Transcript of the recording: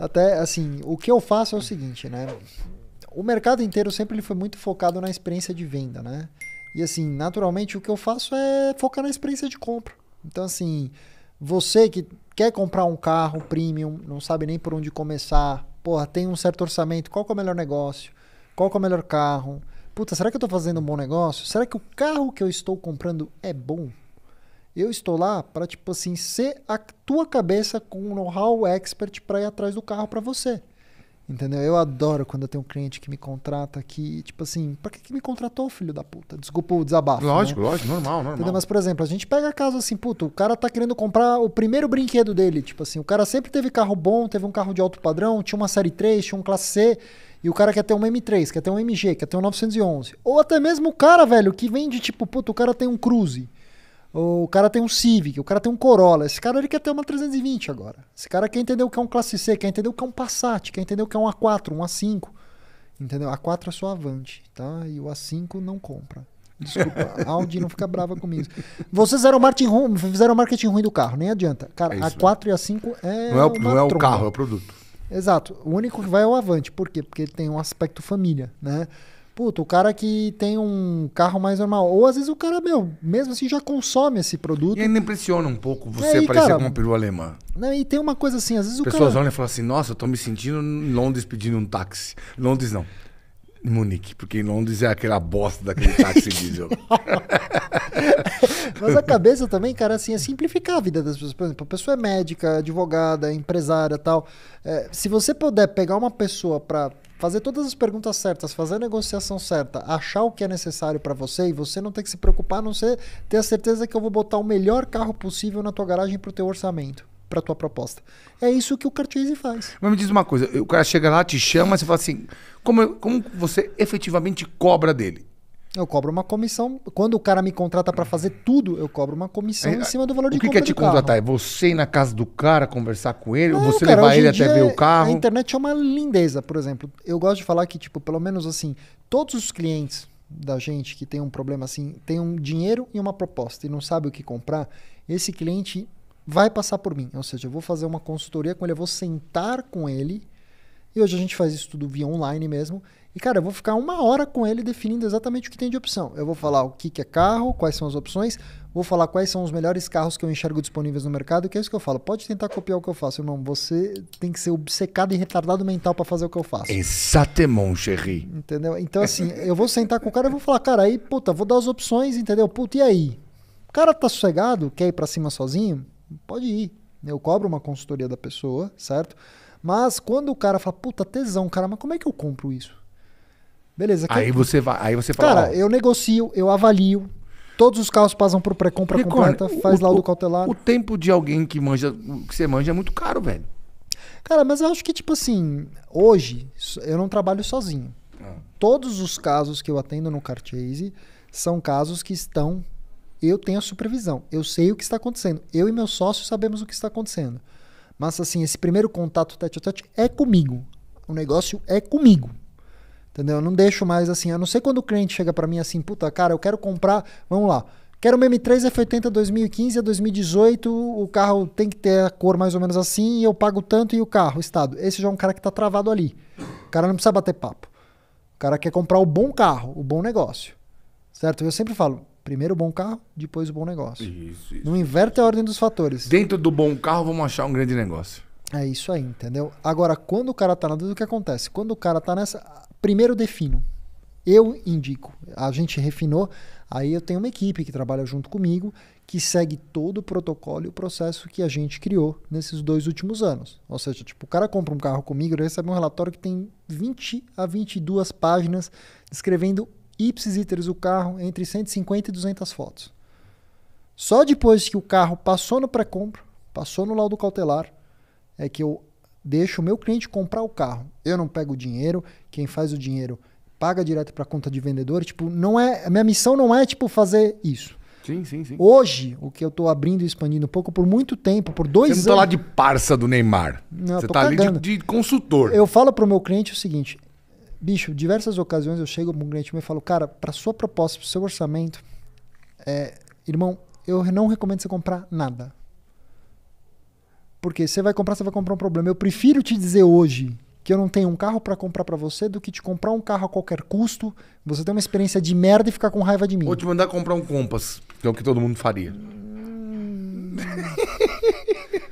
Até assim, o que eu faço é o seguinte, né? O mercado inteiro sempre ele foi muito focado na experiência de venda, né? E assim, naturalmente o que eu faço é focar na experiência de compra. Então assim, você que quer comprar um carro premium, não sabe nem por onde começar, porra, tem um certo orçamento, qual é o melhor negócio? Qual é o melhor carro? Puta, será que eu estou fazendo um bom negócio? Será que o carro que eu estou comprando é bom? Eu estou lá para, tipo assim, ser a tua cabeça com um know-how expert para ir atrás do carro para você. Entendeu? Eu adoro quando eu tenho um cliente que me contrata que, tipo assim, para que, que me contratou, filho da puta? Desculpa o desabafo. Né? Lógico, né? lógico, normal, normal. Entendeu? Mas, por exemplo, a gente pega caso assim, puto, o cara tá querendo comprar o primeiro brinquedo dele. Tipo assim, o cara sempre teve carro bom, teve um carro de alto padrão, tinha uma série 3, tinha um classe C, e o cara quer ter um M3, quer ter um MG, quer ter um 911. Ou até mesmo o cara, velho, que vende, tipo, puto, o cara tem um Cruze. O cara tem um Civic, o cara tem um Corolla. Esse cara ele quer ter uma 320 agora. Esse cara quer entender o que é um Classe C, quer entender o que é um Passat, quer entender o que é um A4, um A5. Entendeu? A4 é só Avante, tá? E o A5 não compra. Desculpa, Audi não fica brava comigo. Vocês fizeram marketing, ruim, fizeram marketing ruim do carro, nem adianta. Cara, é A4 e A5 é. Não é, o, não é o carro, é o produto. Exato. O único que vai é o Avante. Por quê? Porque ele tem um aspecto família, né? o cara que tem um carro mais normal. Ou às vezes o cara, meu, mesmo assim já consome esse produto. E ainda impressiona um pouco é, você aí, parecer com uma perua alemã. Né, e tem uma coisa assim, às vezes o Pessoas olham e falam assim, nossa, eu tô me sentindo em Londres pedindo um táxi. Londres não. Munique, porque em Londres é aquela bosta daquele táxi diesel. Mas a cabeça também, cara, assim, é simplificar a vida das pessoas. Por exemplo, a pessoa é médica, advogada, empresária tal. É, se você puder pegar uma pessoa para fazer todas as perguntas certas, fazer a negociação certa, achar o que é necessário para você e você não ter que se preocupar, a não ser ter a certeza que eu vou botar o melhor carro possível na tua garagem para o teu orçamento, para tua proposta. É isso que o Cartier faz. Mas me diz uma coisa, o cara chega lá, te chama, você fala assim, como, como você efetivamente cobra dele? Eu cobro uma comissão. Quando o cara me contrata para fazer tudo, eu cobro uma comissão é, em cima do valor de compra. O que, compra que é te contratar? É você ir na casa do cara, conversar com ele, Não, ou você cara, levar ele até ver o carro? A internet é uma lindeza, por exemplo. Eu gosto de falar que, tipo, pelo menos assim, todos os clientes da gente que tem um problema assim, tem um dinheiro e uma proposta e não sabe o que comprar, esse cliente vai passar por mim. Ou seja, eu vou fazer uma consultoria com ele, eu vou sentar com ele e hoje a gente faz isso tudo via online mesmo. E, cara, eu vou ficar uma hora com ele definindo exatamente o que tem de opção. Eu vou falar o que, que é carro, quais são as opções, vou falar quais são os melhores carros que eu enxergo disponíveis no mercado, que é isso que eu falo. Pode tentar copiar o que eu faço, irmão. Você tem que ser obcecado e retardado mental para fazer o que eu faço. Exatamente, chéri. Entendeu? Então, assim, eu vou sentar com o cara e vou falar, cara, aí, puta, vou dar as opções, entendeu? Puta, e aí? O cara tá sossegado, quer ir para cima sozinho? Pode ir. Eu cobro uma consultoria da pessoa, certo? Mas quando o cara fala, puta, tesão, cara, mas como é que eu compro isso? Beleza. Aí você vai, aí você fala. Cara, ó, eu negocio, eu avalio. Todos os carros passam por pré-compra completa, faz o, o, cautelar. O tempo de alguém que manja, que você manja é muito caro, velho. Cara, mas eu acho que, tipo assim, hoje eu não trabalho sozinho. Ah. Todos os casos que eu atendo no Cartchase são casos que estão. Eu tenho a supervisão, eu sei o que está acontecendo. Eu e meu sócio sabemos o que está acontecendo. Mas assim, esse primeiro contato tete a tete é comigo. O negócio é comigo. Entendeu? Eu não deixo mais assim. A não ser quando o cliente chega para mim assim, puta, cara, eu quero comprar, vamos lá. Quero o M3 F80 2015 a 2018, o carro tem que ter a cor mais ou menos assim, e eu pago tanto e o carro, estado. Esse já é um cara que tá travado ali. O cara não precisa bater papo. O cara quer comprar o bom carro, o bom negócio. Certo? Eu sempre falo, Primeiro o bom carro, depois o bom negócio. Isso, isso. Não inverte a ordem dos fatores. Dentro do bom carro, vamos achar um grande negócio. É isso aí, entendeu? Agora, quando o cara tá na dúvida, o que acontece? Quando o cara tá nessa, primeiro defino. Eu indico. A gente refinou, aí eu tenho uma equipe que trabalha junto comigo, que segue todo o protocolo e o processo que a gente criou nesses dois últimos anos. Ou seja, tipo, o cara compra um carro comigo, ele recebe um relatório que tem 20 a 22 páginas descrevendo ipsis iteris o carro entre 150 e 200 fotos. Só depois que o carro passou no pré-compra, passou no laudo cautelar, é que eu deixo o meu cliente comprar o carro. Eu não pego o dinheiro, quem faz o dinheiro paga direto para a conta de vendedor. Tipo, não é, a minha missão não é tipo fazer isso. Sim, sim, sim. Hoje, o que eu estou abrindo e expandindo um pouco, por muito tempo, por dois anos. Você não tá anos, lá de parça do Neymar. Não, Você está ali de, de, consultor. Eu falo para o meu cliente o seguinte: bicho, diversas ocasiões eu chego para um cliente meu e falo, cara, para sua proposta, para seu orçamento, é, irmão, eu não recomendo você comprar nada. Porque você vai comprar, você vai comprar um problema. Eu prefiro te dizer hoje que eu não tenho um carro para comprar para você do que te comprar um carro a qualquer custo, você ter uma experiência de merda e ficar com raiva de mim. Vou te mandar comprar um Compass, que é o que todo mundo faria. Hum.